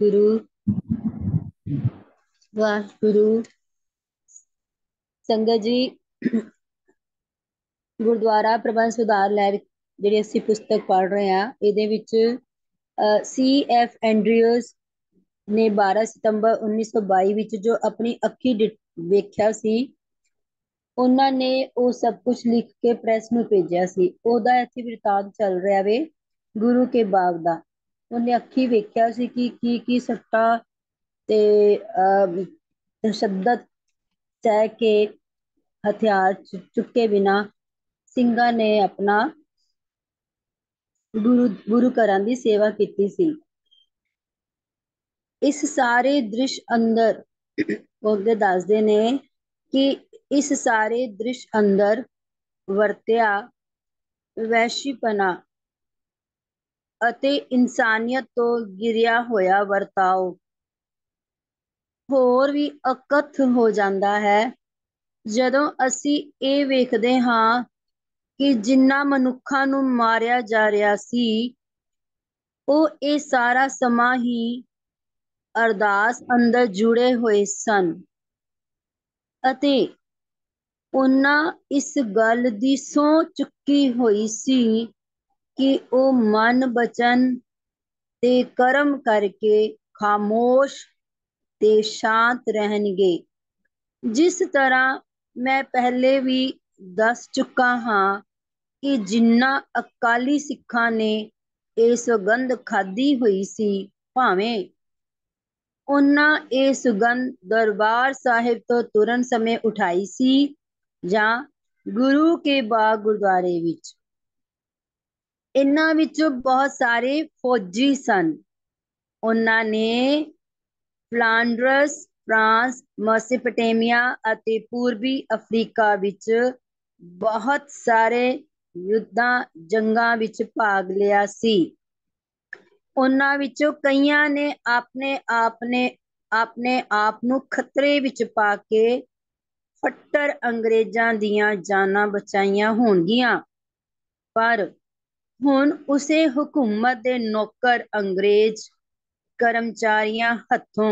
ਸਤਿਗੁਰੂ ਵਾਹਿਗੁਰੂ ਸੰਗਤ ਜੀ ਗੁਰਦੁਆਰਾ ਪ੍ਰਬੰਧ ਸੁਧਾਰ ਲੈ ਜਿਹੜੀ ਅਸੀਂ ਪੁਸਤਕ ਪੜ ਰਹੇ ਆ ਇਹਦੇ ਵਿੱਚ ਸੀ ਐਫ ਐਂਡਰੀਅਸ ਨੇ 12 ਸਤੰਬਰ 1922 ਵਿੱਚ ਜੋ ਆਪਣੀ ਅੱਖੀ ਵੇਖਿਆ ਸੀ ਉਹਨਾਂ ਨੇ ਉਹ ਸਭ ਕੁਝ ਲਿਖ ਕੇ ਪ੍ਰੈਸ ਨੂੰ ਭੇਜਿਆ ਸੀ ਉਹਦਾ ਇੱਥੇ ਵਿਰਤਾਂਤ ਚੱਲ ਰਿਹਾ ਵੇ ਗੁਰੂ ਕੇ ਬਾਗ ਦਾ ਉਹਨੇ ਅੱਖੀ ਵੇਖਿਆ ਸੀ ਕਿ ਕੀ ਕੀ ਸੱਟਾ ਤੇ ਸ਼ਦਤ ਸਹਿ ਕੇ ਹਥਿਆਰ ਚੁੱਕੇ ਬਿਨਾ ਸਿੰਘਾਂ ਨੇ ਆਪਣਾ ਗੁਰੂ ਗੁਰੂ ਘਰਾਂ ਦੀ ਸੇਵਾ ਕੀਤੀ ਸੀ ਇਸ ਸਾਰੇ ਦ੍ਰਿਸ਼ ਅੰਦਰ ਉਹਦੇ ਦੱਸਦੇ ਨੇ ਕਿ ਇਸ ਸਾਰੇ ਦ੍ਰਿਸ਼ ਅੰਦਰ ਵਰਤਿਆ ਵੈਸ਼ੀਪਨਾ ਅਤੇ ਇਨਸਾਨੀਅਤ ਤੋਂ ਗਿਰਿਆ ਹੋਇਆ ਵਰਤਾਓ ਹੋਰ ਵੀ ਅਕਥ ਹੋ ਜਾਂਦਾ ਹੈ ਜਦੋਂ ਅਸੀਂ ਇਹ ਵੇਖਦੇ ਹਾਂ ਕਿ ਜਿੰਨਾ ਮਨੁੱਖਾਂ ਨੂੰ ਮਾਰਿਆ ਜਾ ਰਿਹਾ ਸੀ ਉਹ ਇਹ ਸਾਰਾ ਸਮਾਂ ਹੀ ਅਰਦਾਸ ਅੰਦਰ ਜੁੜੇ ਹੋਏ ਸਨ ਅਤੇ ਉਹਨਾਂ ਇਸ ਗੱਲ ਦੀ ਸੋਚ ਚੁੱਕੀ ਹੋਈ ਸੀ ਕਿ ਉਹ ਮਨ ਬਚਨ ਤੇ ਕਰਮ ਕਰਕੇ ਖਾਮੋਸ਼ ਤੇ ਸ਼ਾਂਤ ਰਹਿਣਗੇ ਜਿਸ ਤਰ੍ਹਾਂ ਮੈਂ ਪਹਿਲੇ ਵੀ ਦੱਸ ਚੁੱਕਾ ਹਾਂ ਕਿ ਜਿੰਨਾ ਅਕਾਲੀ ਸਿੱਖਾਂ ਨੇ ਇਹ ਸੁਗੰਧ ਖਾਦੀ ਹੋਈ ਸੀ ਭਾਵੇਂ ਉਹਨਾਂ ਇਹ ਸੁਗੰਧ ਦਰਬਾਰ ਸਾਹਿਬ ਤੋਂ ਤੁਰਨ ਸਮੇਂ ਉਠਾਈ ਸੀ ਜਾਂ ਗੁਰੂ ਕੇ ਬਾਗ ਗੁਰਦੁਆਰੇ ਵਿੱਚ ਇਹਨਾਂ ਵਿੱਚੋਂ ਬਹੁਤ ਸਾਰੇ ਫੌਜੀ ਸਨ ਉਹਨਾਂ ਨੇ ਫਲਾਂਡਰਸ ਫਰਾਂਸ ਮੈਸੋਪੋਟੇਮੀਆ ਅਤੇ ਪੂਰਬੀ ਅਫਰੀਕਾ ਵਿੱਚ ਬਹੁਤ ਸਾਰੇ ਯੁੱਧਾਂ ਜੰਗਾਂ ਵਿੱਚ ਭਾਗ ਲਿਆ ਸੀ ਉਹਨਾਂ ਵਿੱਚੋਂ ਕਈਆਂ ਨੇ ਆਪਣੇ ਆਪ ਨੇ ਆਪਣੇ ਆਪ ਨੂੰ ਖਤਰੇ ਵਿੱਚ ਪਾ ਕੇ ਫੱਟਰ ਅੰਗਰੇਜ਼ਾਂ ਦੀਆਂ ਜਾਨਾਂ ਬਚਾਈਆਂ ਹੋਣਗੀਆਂ ਪਰ ਹੁਣ ਉਸੇ ਹਕੂਮਤ ਦੇ ਨੌਕਰ ਅੰਗਰੇਜ਼ ਕਰਮਚਾਰੀਆਂ ਹੱਥੋਂ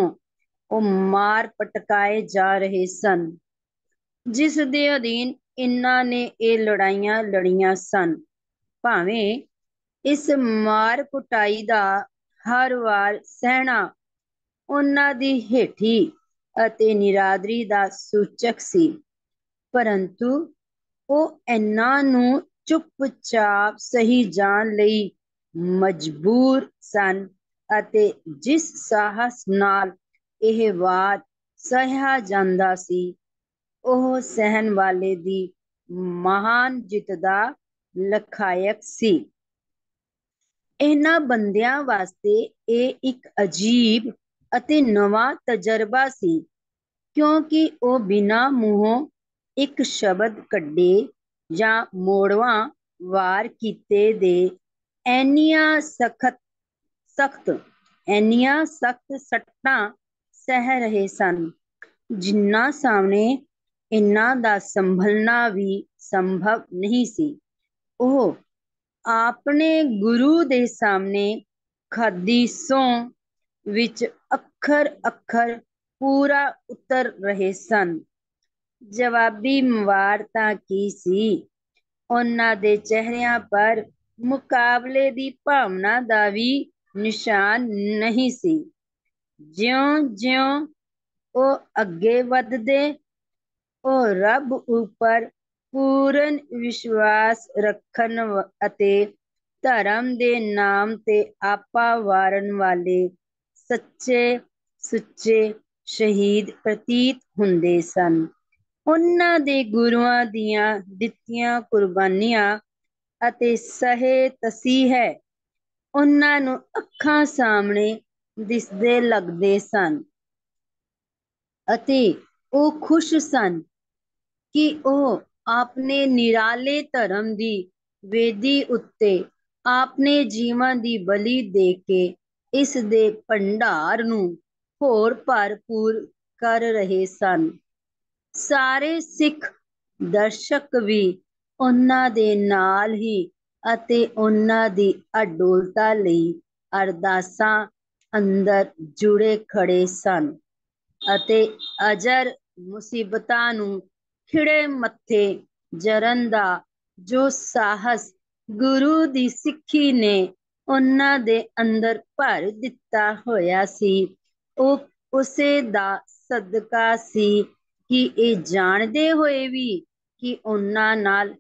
ਉਹ ਮਾਰ ਪਟਕਾਏ ਜਾ ਰਹੇ ਸਨ ਜਿਸ ਦੇ ਅਧੀਨ ਇੰਨਾ ਨੇ ਇਹ ਲੜਾਈਆਂ ਲੜੀਆਂ ਸਨ ਭਾਵੇਂ ਇਸ ਮਾਰ ਕੁਟਾਈ ਦਾ ਹਰ ਵਾਰ ਸਹਿਣਾ ਉਹਨਾਂ ਦੀ ਹੇਠੀ ਅਤੇ ਨਿਰਾਦਰੀ ਦਾ ਸੂਚਕ ਸੀ ਪਰੰਤੂ ਉਹ ਇੰਨਾ ਨੂੰ ਚੁੱਪਚਾਪ ਸਹੀ ਜਾਣ ਲਈ ਮਜਬੂਰ ਸਨ ਅਤੇ ਜਿਸ ਸਾਹਸ ਨਾਲ ਇਹ ਬਾਤ ਸਹਿਆ ਜਾਂਦਾ ਸੀ ਉਹ ਸਹਿਣ ਵਾਲੇ ਦੀ ਮਹਾਨ ਜਿੱਤ ਦਾ ਲਖਾਇਕ ਸੀ ਇਹਨਾਂ ਬੰਦਿਆਂ ਵਾਸਤੇ ਇਹ ਇੱਕ ਅਜੀਬ ਅਤੇ ਨਵਾਂ ਤਜਰਬਾ ਸੀ ਕਿਉਂਕਿ ਉਹ ਬਿਨਾਂ ਮੂੰਹੋਂ ਇੱਕ ਸ਼ਬਦ ਕੱਢੇ ਜਾਂ ਮੋੜਵਾ ਵਾਰ ਕੀਤੇ ਦੇ ਐਨੀਆਂ ਸਖਤ ਸਖਤ ਐਨੀਆਂ ਸਖਤ ਸੱਟਾਂ ਸਹਿ ਰਹੇ ਸਨ ਜਿੰਨਾ ਸਾਹਮਣੇ ਇੰਨਾ ਦਾ ਸੰਭਲਣਾ ਵੀ ਸੰਭਵ ਨਹੀਂ ਸੀ ਉਹ ਆਪਣੇ ਗੁਰੂ ਦੇ ਸਾਹਮਣੇ ਖਾਦੀ ਸੋਂ ਵਿੱਚ ਅੱਖਰ ਅੱਖਰ ਪੂਰਾ ਉਤਰ ਰਹੇ ਸਨ ਜਵਾਬੀ ਮਵਾੜ ਤਾਂ ਕੀ ਸੀ ਉਹਨਾਂ ਦੇ ਚਿਹਰਿਆਂ ਪਰ ਮੁਕਾਬਲੇ ਦੀ ਭਾਵਨਾ ਦਾ ਵੀ ਨਿਸ਼ਾਨ ਨਹੀਂ ਸੀ ਜਿਉਂ-ਜਿਉਂ ਉਹ ਅੱਗੇ ਵੱਧਦੇ ਉਹ ਰੱਬ ਉੱਪਰ ਪੂਰਨ ਵਿਸ਼ਵਾਸ ਰੱਖਣ ਅਤੇ ਧਰਮ ਦੇ ਨਾਮ ਤੇ ਆਪਾ ਵਾਰਨ ਵਾਲੇ ਸੱਚੇ ਸੁੱਚੇ ਸ਼ਹੀਦ ਪ੍ਰਤੀਤ ਹੁੰਦੇ ਸਨ ਉਹਨਾਂ ਦੇ ਗੁਰੂਆਂ ਦੀਆਂ ਦਿੱਤੀਆਂ ਕੁਰਬਾਨੀਆਂ ਅਤੇ ਸਹੇ ਤਸੀਹ ਹੈ ਉਹਨਾਂ ਨੂੰ ਅੱਖਾਂ ਸਾਹਮਣੇ ਦਿਸਦੇ ਲੱਗਦੇ ਸਨ ਅਤੇ ਉਹ ਖੁਸ਼ ਸਨ ਕਿ ਉਹ ਆਪਣੇ ਨਿਰਾਲੇ ਧਰਮ ਦੀ ਵੇਦੀ ਉੱਤੇ ਆਪਣੇ ਜੀਵਾਂ ਦੀ ਬਲੀ ਦੇ ਕੇ ਇਸ ਦੇ ਭੰਡਾਰ ਨੂੰ ਹੋਰ ਭਰਪੂਰ ਕਰ ਰਹੇ ਸਨ ਸਾਰੇ ਸਿੱਖ ਦਰਸ਼ਕ ਵੀ ਉਹਨਾਂ ਦੇ ਨਾਲ ਹੀ ਅਤੇ ਉਹਨਾਂ ਦੀ ਅਡੋਲਤਾ ਲਈ ਅਰਦਾਸਾਂ ਅੰਦਰ ਜੁੜੇ ਖੜੇ ਸਨ ਅਤੇ ਅਜਰ ਮੁਸੀਬਤਾਂ ਨੂੰ ਖਿੜੇ ਮੱਥੇ ਜਰਨ ਦਾ ਜੋ ਸਾਹਸ ਗੁਰੂ ਦੀ ਸਿੱਖੀ ਨੇ ਉਹਨਾਂ ਦੇ ਅੰਦਰ ਭਰ ਦਿੱਤਾ ਹੋਇਆ ਸੀ ਉਹ ਉਸੇ ਦਾ ਸਦਕਾ ਸੀ ਕਿ ਇਹ ਜਾਣਦੇ ਹੋਏ ਵੀ ਕਿ ਉਹਨਾਂ ਨਾਲ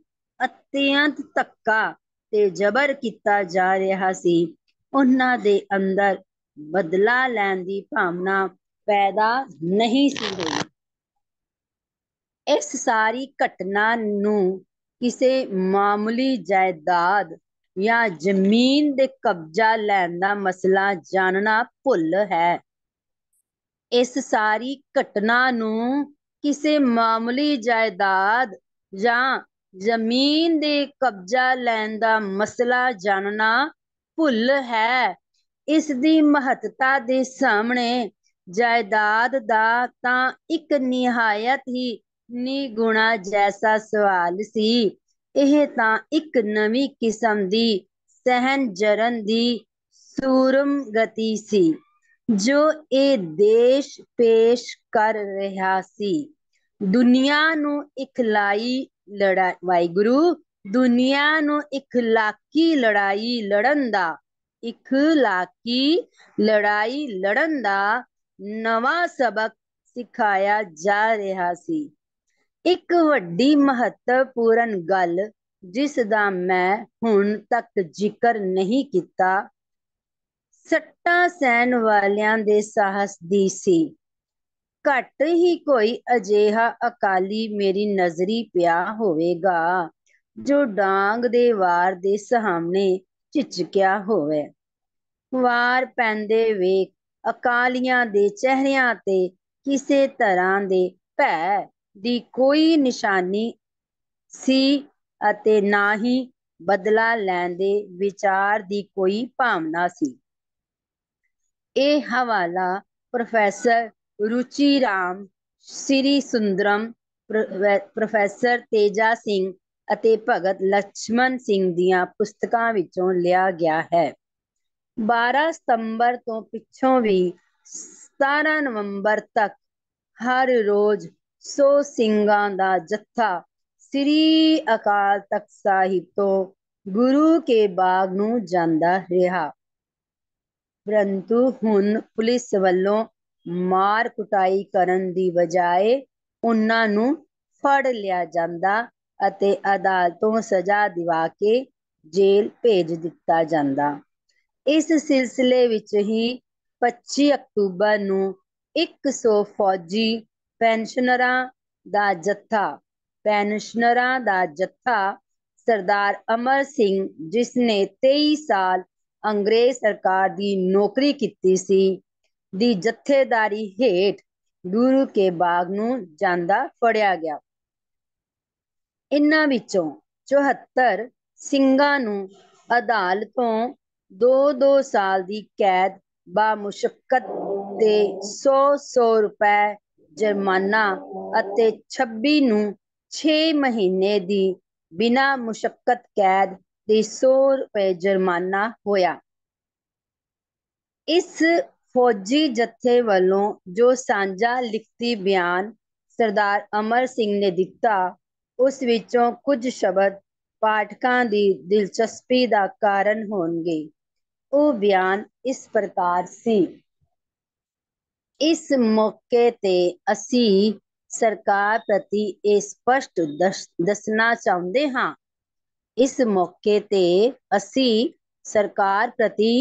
ਅਤਿਅੰਤ ਤੱਕਾ ਤੇ ਜ਼ਬਰ ਕੀਤਾ ਜਾ ਰਿਹਾ ਸੀ ਉਹਨਾਂ ਦੇ ਅੰਦਰ ਬਦਲਾ ਲੈਣ ਦੀ ਭਾਵਨਾ ਪੈਦਾ ਨਹੀਂ ਸੀ ਹੋਈ ਇਸ ਸਾਰੀ ਘਟਨਾ ਨੂੰ ਕਿਸੇ ਮਾਮੂਲੀ ਜਾਇਦਾਦ ਜਾਂ ਜ਼ਮੀਨ ਦੇ ਕਬਜ਼ਾ ਲੈਣ ਦਾ ਮਸਲਾ ਜਾਣਨਾ ਭੁੱਲ ਹੈ ਇਸ ਸਾਰੀ ਘਟਨਾ ਨੂੰ ਕਿਸੇ ਮਾਮੂਲੀ ਜਾਇਦਾਦ ਜਾਂ ਜ਼ਮੀਨ ਦੇ ਕਬਜ਼ਾ ਲੈਣ ਦਾ ਮਸਲਾ ਜਾਣਨਾ ਭੁੱਲ ਹੈ। ਇਸ ਦੀ ਮਹੱਤਤਾ ਦੇ ਸਾਹਮਣੇ ਜਾਇਦਾਦ ਦਾ ਤਾਂ ਇੱਕ ਨਿਹਾਇਤ ਹੀ ਨਿਗੁਣਾ ਜੈਸਾ ਸਵਾਲ ਸੀ। ਇਹ ਤਾਂ ਇੱਕ ਨਵੀਂ ਕਿਸਮ ਦੀ ਸਹਿਨ ਜਰਨ ਦੀ ਸੂਰਮ-ਗਤੀ ਸੀ। ਜੋ ਇਹ ਦੇਸ਼ ਪੇਸ਼ ਕਰ ਰਿਹਾ ਸੀ ਦੁਨੀਆ ਨੂੰ ਇਕਲਾਈ ਲੜਾਈ ਵਾਹਿਗੁਰੂ ਦੁਨੀਆ ਨੂੰ ਇਕਲਾਕੀ ਲੜਾਈ ਲੜਨ ਦਾ ਇਖਲਾਕੀ ਲੜਾਈ ਲੜਨ ਦਾ ਨਵਾਂ ਸਬਕ ਸਿਖਾਇਆ ਜਾ ਰਿਹਾ ਸੀ ਇੱਕ ਵੱਡੀ ਮਹੱਤਵਪੂਰਨ ਗੱਲ ਜਿਸ ਦਾ ਮੈਂ ਹੁਣ ਤੱਕ ਜ਼ਿਕਰ ਨਹੀਂ ਕੀਤਾ ਸੱਟਾਂ ਸਹਿਣ ਵਾਲਿਆਂ ਦੇ ਸਾਹਸ ਦੀ ਸੀ ਘੱਟ ਹੀ ਕੋਈ ਅਜੇਹਾ ਅਕਾਲੀ ਮੇਰੀ ਨਜ਼ਰੀ ਪਿਆ ਹੋਵੇਗਾ ਜੋ ਡਾਂਗ ਦੇ ਵਾਰ ਦੇ ਸਾਹਮਣੇ ਝਿਚਕਿਆ ਹੋਵੇ ਵਾਰ ਪੈਂਦੇ ਵੇਖ ਅਕਾਲੀਆਂ ਦੇ ਚਿਹਰਿਆਂ ਤੇ ਕਿਸੇ ਤਰ੍ਹਾਂ ਦੇ ਭੈ ਦੀ ਕੋਈ ਨਿਸ਼ਾਨੀ ਸੀ ਅਤੇ ਨਾ ਹੀ ਬਦਲਾ ਲੈਣ ਦੇ ਵਿਚਾਰ ਦੀ ਕੋਈ ਭਾਵਨਾ ਸੀ ਇਹ ਹਵਾਲਾ ਪ੍ਰੋਫੈਸਰ ਰੁਚੀ ਰਾਮ ਸ੍ਰੀ ਸੁੰਦਰਮ ਪ੍ਰੋਫੈਸਰ ਤੇਜਾ ਸਿੰਘ ਅਤੇ ਭਗਤ ਲక్ష్ਮਣ ਸਿੰਘ ਦੀਆਂ ਪੁਸਤਕਾਂ ਵਿੱਚੋਂ ਲਿਆ ਗਿਆ ਹੈ 12 ਸਤੰਬਰ ਤੋਂ ਪਿੱਛੋਂ ਵੀ 17 ਨਵੰਬਰ ਤੱਕ ਹਰ ਰੋਜ਼ 100 ਸਿੰਘਾਂ ਦਾ ਜੱਥਾ ਸ੍ਰੀ ਅਕਾਲ ਤਖਤ ਸਾਹਿਬ ਤੋਂ ਗੁਰੂ ਕੇ ਬਾਗ ਨੂੰ ਜਾਂਦਾ ਰਿਹਾ ਪਰੰਤੂ ਹੁਣ ਪੁਲਿਸ ਵੱਲੋਂ ਮਾਰ ਕੁਟਾਈ ਕਰਨ ਦੀ ਬਜਾਏ ਉਹਨਾਂ ਨੂੰ ਫੜ ਲਿਆ ਜਾਂਦਾ ਅਤੇ ਅਦਾਲਤੋਂ ਸਜ਼ਾ ਦਿਵਾ ਕੇ ਜੇਲ੍ਹ ਭੇਜ ਦਿੱਤਾ ਜਾਂਦਾ ਇਸ ਸਿਲਸਿਲੇ ਵਿੱਚ ਹੀ 25 ਅਕਤੂਬਰ ਨੂੰ 100 ਫੌਜੀ ਪੈਨਸ਼ਨਰਾਂ ਦਾ ਜੱਥਾ ਪੈਨਸ਼ਨਰਾਂ ਦਾ ਜੱਥਾ ਸਰਦਾਰ ਅਮਰ ਸਿੰਘ ਜਿਸ ਨੇ 23 ਸਾਲ ਅੰਗਰੇਜ਼ ਸਰਕਾਰ ਦੀ ਨੌਕਰੀ ਕੀਤੀ ਸੀ ਦੀ ਜਥੇਦਾਰੀ ਹੇਠ ਗੁਰੂ ਕੇ ਬਾਗ ਨੂੰ ਜਾਂਦਾ ਫੜਿਆ ਗਿਆ ਇਨ੍ਹਾਂ ਵਿੱਚੋਂ 74 ਸਿੰਘਾਂ ਨੂੰ ਅਦਾਲਤੋਂ 2-2 ਸਾਲ ਦੀ ਕੈਦ ਬਾ ਮੁਸ਼ਕਤ ਤੇ 100-100 ਰੁਪਏ ਜੁਰਮਾਨਾ ਅਤੇ 26 ਨੂੰ 6 ਮਹੀਨੇ ਦੀ ਬਿਨਾ ਮੁਸ਼ਕਤ ਕੈਦ ਦੇ 100 ਰੁਪਏ ਜੁਰਮਾਨਾ ਹੋਇਆ ਇਸ ਫੌਜੀ ਜਥੇ ਵੱਲੋਂ ਜੋ ਸਾਂਝਾ ਲਿਖਤੀ ਬਿਆਨ ਸਰਦਾਰ ਅਮਰ ਸਿੰਘ ਨੇ ਦਿੱਤਾ ਉਸ ਵਿੱਚੋਂ ਕੁਝ ਸ਼ਬਦ ਪਾਠਕਾਂ ਦੀ ਦਿਲਚਸਪੀ ਦਾ ਕਾਰਨ ਹੋਣਗੇ ਉਹ ਬਿਆਨ ਇਸ ਪ੍ਰਕਾਰ ਸੀ ਇਸ ਮੌਕੇ ਤੇ ਅਸੀਂ ਸਰਕਾਰ ਪ੍ਰਤੀ ਇਹ ਸਪਸ਼ਟ ਦੱਸਣਾ ਚਾਹੁੰਦੇ ਹਾਂ ਇਸ ਮੌਕੇ ਤੇ ਅਸੀਂ ਸਰਕਾਰ ਪ੍ਰਤੀ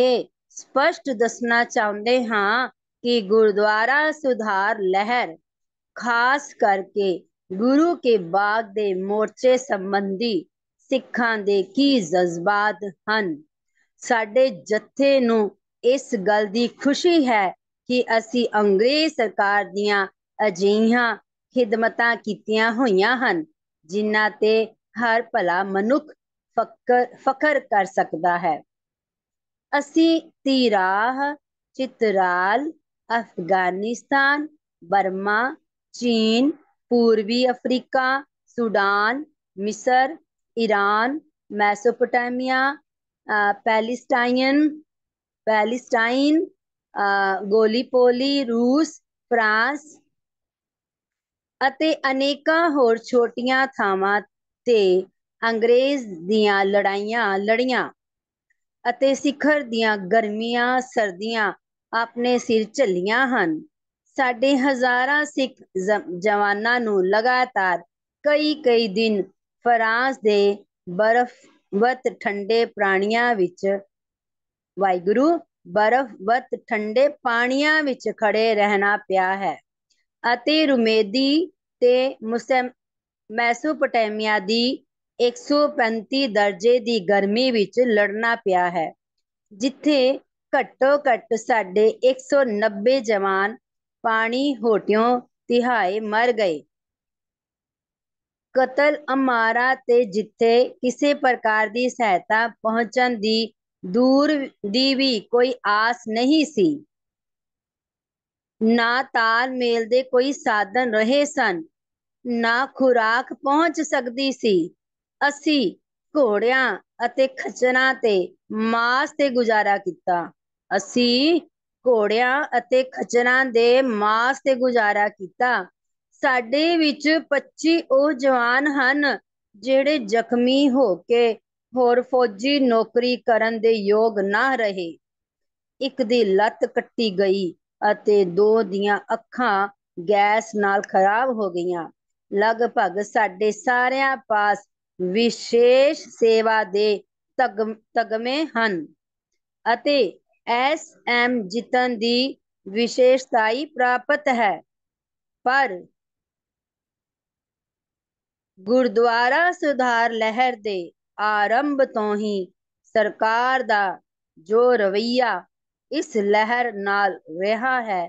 ਇਹ ਸਪਸ਼ਟ ਦੱਸਣਾ ਚਾਹੁੰਦੇ ਹਾਂ ਕਿ ਗੁਰਦੁਆਰਾ ਸੁਧਾਰ ਲਹਿਰ ਖਾਸ ਕਰਕੇ ਗੁਰੂ ਕੇ ਬਾਗ ਦੇ ਮੋਰਚੇ ਸੰਬੰਧੀ ਸਿੱਖਾਂ ਦੇ ਕੀ ਜਜ਼ਬਾਤ ਹਨ ਸਾਡੇ ਜੱਥੇ ਨੂੰ ਇਸ ਗੱਲ ਦੀ ਖੁਸ਼ੀ ਹੈ ਕਿ ਅਸੀਂ ਅੰਗਰੇਜ਼ ਸਰਕਾਰ ਦੀਆਂ ਅਜਿਹੀਆਂ ਖਿਦਮਤਾਂ ਕੀਤੀਆਂ ਹੋਈਆਂ ਹਨ ਜਿਨ੍ਹਾਂ ਤੇ ਹਰ ਭਲਾ ਮਨੁੱਖ ਫਕਰ ਫਕਰ ਕਰ ਸਕਦਾ ਹੈ ਅਸੀਂ ਤੀਰਾਹ ਚਿਤਰਾਲ ਅਫਗਾਨਿਸਤਾਨ ਬਰਮਾ ਚੀਨ ਪੂਰਬੀ ਅਫਰੀਕਾ ਸੁਡਾਨ ਮਿਸਰ Iran Mesopotamia Palestine Palestine Gallipoli ਰੂਸ ਫਰਾਂਸ ਅਤੇ ਅਨੇਕਾਂ ਹੋਰ ਛੋਟੀਆਂ ਥਾਵਾਂ ਤੇ ਅੰਗਰੇਜ਼ ਦੀਆਂ ਲੜਾਈਆਂ ਲੜੀਆਂ ਅਤੇ ਸਿਖਰ ਦੀਆਂ ਗਰਮੀਆਂ ਸਰਦੀਆਂ ਆਪਣੇ ਸਿਰ ਝੱਲੀਆਂ ਹਨ ਸਾਡੇ ਹਜ਼ਾਰਾਂ ਸਿੱਖ ਜਵਾਨਾਂ ਨੂੰ ਲਗਾਤਾਰ ਕਈ-ਕਈ ਦਿਨ ਫਰਾਂਸ ਦੇ ਬਰਫ਼ਵਤ ਠੰਡੇ ਪਾਣੀਆਂ ਵਿੱਚ ਵਾਹਿਗੁਰੂ ਬਰਫ਼ਵਤ ਠੰਡੇ ਪਾਣੀਆਂ ਵਿੱਚ ਖੜੇ ਰਹਿਣਾ ਪਿਆ ਹੈ ਅਤੇ ਰੁਮੇਦੀ ਤੇ ਮੈਸੋਪੋਟੇਮੀਆ ਦੀ 135 ਦਰਜੇ ਦੀ ਗਰਮੀ ਵਿੱਚ ਲੜਨਾ ਪਿਆ ਹੈ ਜਿੱਥੇ ਘੱਟੋ ਘੱਟ ਸਾਡੇ 190 ਜਵਾਨ ਪਾਣੀ ਹੋਟਿਓ ਤਿਹਾਏ ਮਰ ਗਏ ਕਤਲ ਅਮਾਰਾ ਤੇ ਜਿੱਥੇ ਕਿਸੇ ਪ੍ਰਕਾਰ ਦੀ ਸਹਾਇਤਾ ਪਹੁੰਚਣ ਦੀ ਦੂਰ ਦੀ ਵੀ ਕੋਈ ਆਸ ਨਹੀਂ ਸੀ ਨਾ ਤਾਲਮੇਲ ਦੇ ਕੋਈ ਸਾਧਨ ਰਹੇ ਸਨ ਨਾ ਖੁਰਾਕ ਪਹੁੰਚ ਸਕਦੀ ਸੀ ਅਸੀਂ ਘੋੜਿਆਂ ਅਤੇ ਖੱਚਰਾਂ ਤੇ ਮਾਸ ਤੇ ਗੁਜ਼ਾਰਾ ਕੀਤਾ ਅਸੀਂ ਘੋੜਿਆਂ ਅਤੇ ਖੱਚਰਾਂ ਦੇ ਮਾਸ ਤੇ ਗੁਜ਼ਾਰਾ ਕੀਤਾ ਸਾਡੇ ਵਿੱਚ 25 ਉਹ ਜਵਾਨ ਹਨ ਜਿਹੜੇ ਜ਼ਖਮੀ ਹੋ ਕੇ ਹੋਰ ਫੌਜੀ ਨੌਕਰੀ ਕਰਨ ਦੇ ਯੋਗ ਨਾ ਰਹੇ ਇੱਕ ਦੀ ਲੱਤ ਕੱਟੀ ਗਈ ਅਤੇ ਦੋ ਦੀਆਂ ਅੱਖਾਂ ਗੈਸ ਨਾਲ ਖਰਾਬ ਹੋ ਗਈਆਂ ਲਗਭਗ ਸਾਡੇ ਸਾਰਿਆਂ ਪਾਸ ਵਿਸ਼ੇਸ਼ ਸੇਵਾ ਦੇ ਤਗਮੇ ਹਨ ਅਤੇ ਐਸ ਐਮ ਜਿਤਨ ਦੀ ਵਿਸ਼ੇਸ਼ਤਾਈ ਪ੍ਰਾਪਤ ਹੈ ਪਰ ਗੁਰਦੁਆਰਾ ਸੁਧਾਰ ਲਹਿਰ ਦੇ ਆਰੰਭ ਤੋਂ ਹੀ ਸਰਕਾਰ ਦਾ ਜੋ ਰਵਈਆ ਇਸ ਲਹਿਰ ਨਾਲ ਰਿਹਾ ਹੈ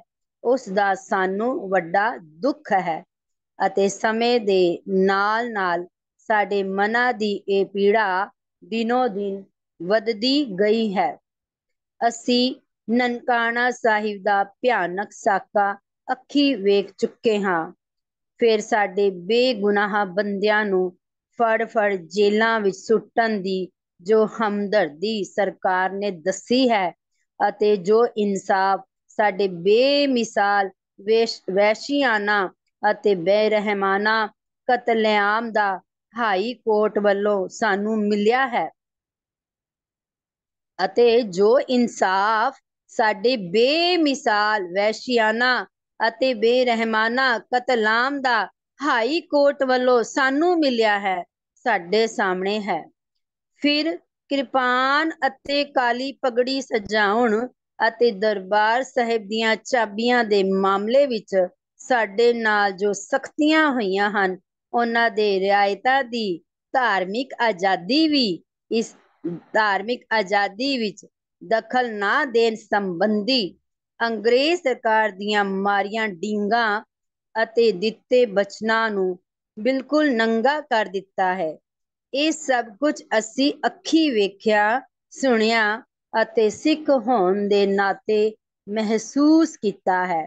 ਉਸ ਦਾ ਸਾਨੂੰ ਵੱਡਾ ਦੁੱਖ ਹੈ ਅਤੇ ਸਮੇਂ ਦੇ ਨਾਲ-ਨਾਲ ਸਾਡੇ ਮਨਾਂ ਦੀ ਇਹ ਪੀੜਾ ਦਿਨੋ-ਦਿਨ ਵਧਦੀ ਗਈ ਹੈ। ਅਸੀਂ ਨਨਕਾਣਾ ਸਾਹਿਬ ਦਾ ਭਿਆਨਕ ਸਾਕਾ ਅੱਖੀ ਵੇਖ ਚੁੱਕੇ ਹਾਂ। ਫਿਰ ਸਾਡੇ ਬੇਗੁਨਾਹ ਬੰਦਿਆਂ ਨੂੰ ਫੜ-ਫੜ ਜੇਲ੍ਹਾਂ ਵਿੱਚ ਸੁੱਟਣ ਦੀ ਜੋ ਹਮਦਰਦੀ ਸਰਕਾਰ ਨੇ ਦੱਸੀ ਹੈ ਅਤੇ ਜੋ ਇਨਸਾਫ਼ ਸਾਡੇ ਬੇਮਿਸਾਲ ਵੈਸ਼ੀਆਨਾ ਅਤੇ ਬੇਰਹਿਮਾਨਾ ਕਤਲੇਆਮ ਦਾ ਹਾਈ ਕੋਰਟ ਵੱਲੋਂ ਸਾਨੂੰ ਮਿਲਿਆ ਹੈ ਅਤੇ ਜੋ ਇਨਸਾਫ ਸਾਡੇ ਬੇਮਿਸਾਲ ਵੈਸ਼ਿਆਨਾ ਅਤੇ ਬੇਰਹਿਮਾਨਾ ਕਤਲਾਮ ਦਾ ਹਾਈ ਕੋਰਟ ਵੱਲੋਂ ਸਾਨੂੰ ਮਿਲਿਆ ਹੈ ਸਾਡੇ ਸਾਹਮਣੇ ਹੈ ਫਿਰ ਕਿਰਪਾਨ ਅਤੇ ਕਾਲੀ ਪਗੜੀ ਸਜਾਉਣ ਅਤੇ ਦਰਬਾਰ ਸਾਹਿਬ ਦੀਆਂ ਚਾਬੀਆਂ ਦੇ ਮਾਮਲੇ ਵਿੱਚ ਸਾਡੇ ਨਾਲ ਜੋ ਸਖਤੀਆਂ ਹੋਈਆਂ ਹਨ ਉਹਨਾਂ ਦੇ ਰਿਆਇਤਾ ਦੀ ਧਾਰਮਿਕ ਆਜ਼ਾਦੀ ਵੀ ਇਸ ਧਾਰਮਿਕ ਆਜ਼ਾਦੀ ਵਿੱਚ ਦਖਲ ਨਾ ਦੇਣ ਸੰਬੰਧੀ ਅੰਗਰੇਜ਼ ਸਰਕਾਰ ਦੀਆਂ ਮਾਰੀਆਂ ਡਿੰਗਾ ਅਤੇ ਦਿੱਤੇ ਬਚਨਾਂ ਨੂੰ ਬਿਲਕੁਲ ਨੰਗਾ ਕਰ ਦਿੱਤਾ ਹੈ ਇਹ ਸਭ ਕੁਝ ਅਸੀਂ ਅੱਖੀ ਵੇਖਿਆ ਸੁਣਿਆ ਅਤੇ ਸਿੱਖ ਹੋਣ ਦੇ ਨਾਤੇ ਮਹਿਸੂਸ ਕੀਤਾ ਹੈ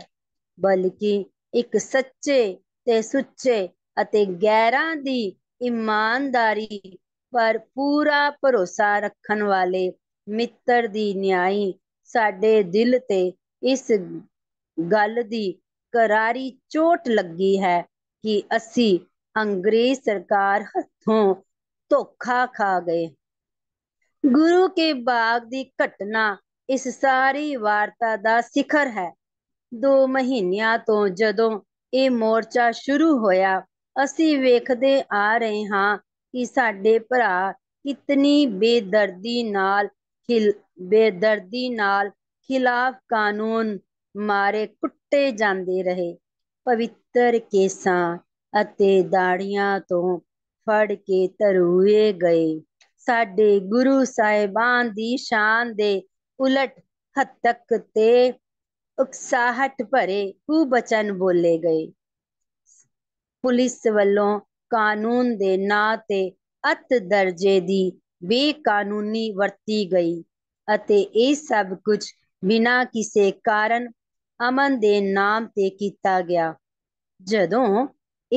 ਬਲਕਿ ਇੱਕ ਸੱਚੇ ਤੇ ਸੁੱਚੇ ਅਤੇ ਗੈਰਾਂ ਦੀ ਇਮਾਨਦਾਰੀ ਪਰ ਪੂਰਾ ਭਰੋਸਾ ਰੱਖਣ ਵਾਲੇ ਮਿੱਤਰ ਦੀ ਨਿਆਈ ਸਾਡੇ ਦਿਲ ਤੇ ਇਸ ਗੱਲ ਦੀ ਕਰਾਰੀ ਚੋਟ ਲੱਗੀ ਹੈ ਕਿ ਅਸੀਂ ਅੰਗਰੇਜ਼ ਸਰਕਾਰ ਹੱਥੋਂ ਧੋਖਾ ਖਾ ਗਏ ਗੁਰੂ ਕੇ ਬਾਗ ਦੀ ਘਟਨਾ ਇਸ ਸਾਰੀ ਵਾਰਤਾ ਦਾ ਸਿਖਰ ਹੈ ਦੋ ਮਹੀਨਿਆਂ ਤੋਂ ਜਦੋਂ ਇਹ ਮੋਰਚਾ ਸ਼ੁਰੂ ਹੋਇਆ ਅਸੀਂ ਵੇਖਦੇ ਆ ਰਹੇ ਹਾਂ ਕਿ ਸਾਡੇ ਭਰਾ ਕਿਤਨੀ ਬੇਦਰਦੀ ਨਾਲ ਖਿਲ ਬੇਦਰਦੀ ਨਾਲ ਖਿਲਾਫ ਕਾਨੂੰਨ ਮਾਰੇ ਕੁੱਟੇ ਜਾਂਦੇ ਰਹੇ ਪਵਿੱਤਰ ਕੇਸਾਂ ਅਤੇ ਦਾੜੀਆਂ ਤੋਂ ਫੜ ਕੇ ਧਰੂਏ ਗਏ ਸਾਡੇ ਗੁਰੂ ਸਾਹਿਬਾਨ ਦੀ ਸ਼ਾਨ ਦੇ ਉਲਟ ਹੱਤਕ ਤੇ ਉਕਸਾਹਟ ਭਰੇ ਬਚਨ ਬੋਲੇ ਗਏ ਪੁਲਿਸ ਵੱਲੋਂ ਕਾਨੂੰਨ ਦੇ ਨਾਂ ਤੇ ਅਤ ਦਰਜੇ ਦੀ ਬੇਕਾਨੂੰਨੀ ਵਰਤੀ ਗਈ ਅਤੇ ਇਹ ਸਭ ਕੁਝ ਬਿਨਾਂ ਕਿਸੇ ਕਾਰਨ ਅਮਨ ਦੇ ਨਾਮ ਤੇ ਕੀਤਾ ਗਿਆ ਜਦੋਂ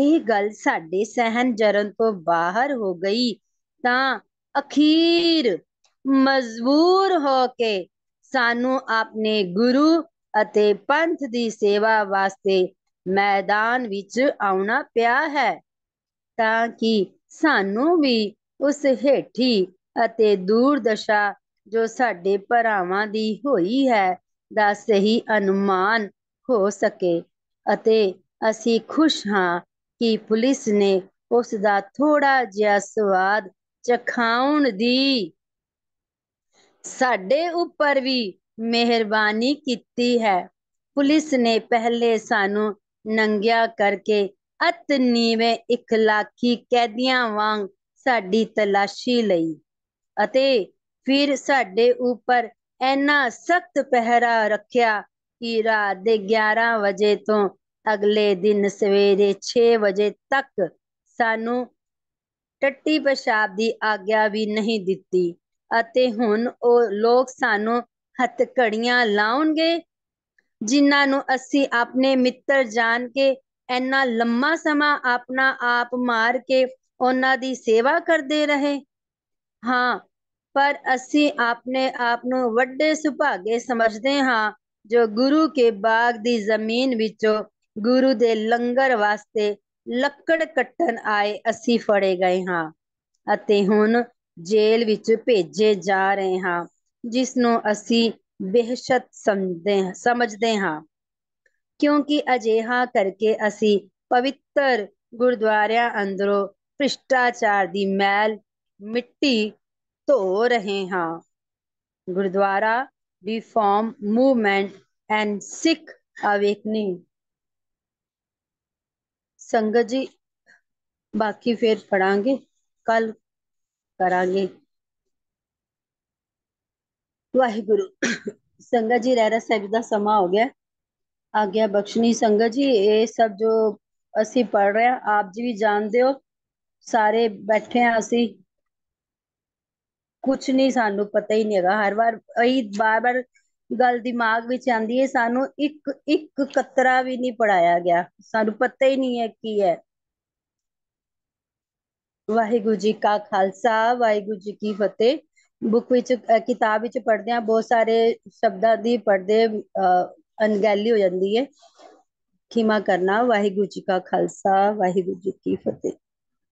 ਇਹ ਗੱਲ ਸਾਡੇ ਸਹਿਨ ਜਰਨ ਤੋਂ ਬਾਹਰ ਹੋ ਗਈ ਤਾਂ ਅਖੀਰ ਮਜਬੂਰ ਹੋ ਕੇ ਸਾਨੂੰ ਆਪਣੇ ਗੁਰੂ ਅਤੇ ਪੰਥ ਦੀ ਸੇਵਾ ਵਾਸਤੇ ਮੈਦਾਨ ਵਿੱਚ ਆਉਣਾ ਪਿਆ ਹੈ ਤਾਂ ਕਿ ਸਾਨੂੰ ਵੀ ਉਸ ਹੇਠੀ ਅਤੇ ਦੂਰਦਸ਼ਾ ਜੋ ਸਾਡੇ ਭਰਾਵਾਂ ਦੀ ਹੋਈ ਹੈ ਦਾ ਸਹੀ ਅਨੁਮਾਨ ਹੋ ਸਕੇ ਅਤੇ ਅਸੀਂ ਖੁਸ਼ ਹਾਂ ਕਿ ਪੁਲਿਸ ਨੇ ਉਸ ਦਾ ਥੋੜਾ ਜਿਹਾ ਸਵਾਦ ਚਖਾਉਣ ਦੀ ਸਾਡੇ ਉੱਪਰ ਵੀ ਮਿਹਰਬਾਨੀ ਕੀਤੀ ਹੈ ਪੁਲਿਸ ਨੇ ਪਹਿਲੇ ਸਾਨੂੰ ਨੰਗਿਆ ਕਰਕੇ ਅਤ ਨੀਵੇਂ ਇਖਲਾਕੀ ਕੈਦੀਆਂ ਵਾਂਗ ਸਾਡੀ ਤਲਾਸ਼ੀ ਲਈ ਅਤੇ ਫਿਰ ਸਾਡੇ ਉੱਪਰ ਐਨਾ ਸਖਤ ਪਹਿਰਾ ਰੱਖਿਆ ਕਿ ਰਾਤ ਦੇ 11 ਵਜੇ ਤੋਂ ਅਗਲੇ ਦਿਨ ਸਵੇਰੇ 6 ਵਜੇ ਤੱਕ ਸਾਨੂੰ ਟੱਟੀ ਪਸ਼ਾਬ ਦੀ ਆਗਿਆ ਵੀ ਨਹੀਂ ਦਿੱਤੀ ਅਤੇ ਹੁਣ ਉਹ ਲੋਕ ਸਾਨੂੰ ਹੱਥਕੜੀਆਂ ਲਾਉਣਗੇ ਜਿਨ੍ਹਾਂ ਨੂੰ ਅਸੀਂ ਆਪਣੇ ਮਿੱਤਰ ਜਾਣ ਕੇ ਇੰਨਾ ਲੰਮਾ ਸਮਾਂ ਆਪਣਾ ਆਪ ਮਾਰ ਕੇ ਉਹਨਾਂ ਦੀ ਸੇਵਾ ਕਰਦੇ ਰਹੇ ਹਾਂ ਪਰ ਅਸੀਂ ਆਪਣੇ ਆਪ ਨੂੰ ਵੱਡੇ ਸੁਭਾਗੇ ਸਮਝਦੇ ਹਾਂ ਜੋ ਗੁਰੂ ਕੇ ਬਾਗ ਦੀ ਜ਼ਮੀਨ ਵਿੱਚੋਂ ਗੁਰੂ ਦੇ ਲੰਗਰ ਵਾਸਤੇ ਲੱਕੜ ਕੱਟਣ ਆਏ ਅਸੀਂ ਫੜੇ ਗਏ ਹਾਂ ਅਤੇ ਹੁਣ ਜੇਲ੍ਹ ਵਿੱਚ ਭੇਜੇ ਜਾ ਰਹੇ ਹਾਂ ਜਿਸ ਨੂੰ ਅਸੀਂ ਬੇਹਸ਼ਤ ਸਮਝਦੇ ਹਾਂ ਸਮਝਦੇ ਹਾਂ ਕਿਉਂਕਿ ਅਜੇਹਾ ਕਰਕੇ ਅਸੀਂ ਪਵਿੱਤਰ ਗੁਰਦੁਆਰਿਆਂ ਅੰਦਰੋਂ ਭ੍ਰਿਸ਼ਟਾਚਾਰ ਦੀ ਮੈਲ ਮਿੱਟੀ ਧੋ ਰਹੇ ਹਾਂ Gurdwara reform movement and Sikh awakening ਸੰਗਤ ਜੀ ਬਾਕੀ ਫੇਰ ਪੜਾਂਗੇ ਕੱਲ ਕਰਾਂਗੇ ਵਾਹਿਗੁਰੂ ਸੰਗਤ ਜੀ ਰਹਿਰਾ ਸਾਹਿਬ ਦਾ ਸਮਾਂ ਹੋ ਗਿਆ ਆ ਗਿਆ ਬਖਸ਼ਨੀ ਸੰਗਤ ਜੀ ਇਹ ਸਭ ਜੋ ਅਸੀਂ ਪੜ ਰਹੇ ਆ ਆਪ ਜੀ ਵੀ ਜਾਣਦੇ ਹੋ ਸਾਰੇ ਬੈਠੇ ਆ ਅਸੀਂ ਕੁਝ ਨਹੀਂ ਸਾਨੂੰ ਪਤਾ ਹੀ ਨਹੀਂਗਾ ਹਰ ਵਾਰ ਇਹੀ ਬਾਰ-ਬਾਰ ਗੱਲ ਦਿਮਾਗ ਵਿੱਚ ਆਂਦੀ ਹੈ ਸਾਨੂੰ ਇੱਕ ਇੱਕ ਕਤਰਾ ਵੀ ਨਹੀਂ ਪੜਾਇਆ ਗਿਆ ਸਾਨੂੰ ਪਤਾ ਹੀ ਨਹੀਂ ਹੈ ਕੀ ਹੈ ਵਾਹਿਗੁਰੂ ਜੀ ਕਾ ਖਾਲਸਾ ਵਾਹਿਗੁਰੂ ਜੀ ਕੀ ਫਤਿਹ ਬੁੱਕ ਵਿੱਚ ਕਿਤਾਬ ਵਿੱਚ ਪੜ੍ਹਦੇ ਆ ਬਹੁਤ ਸਾਰੇ ਸ਼ਬਦਾਂ ਦੀ ਪੜ੍ਹਦੇ ਅਣਗਹਿਲੀ ਹੋ ਜਾਂਦੀ ਹੈ ਖਿਮਾ ਕਰਨਾ ਵਾਹਿਗੁਰੂ ਜੀ ਕਾ ਖਾਲਸਾ ਵਾਹਿਗੁਰੂ ਜੀ ਕੀ ਫਤਿਹ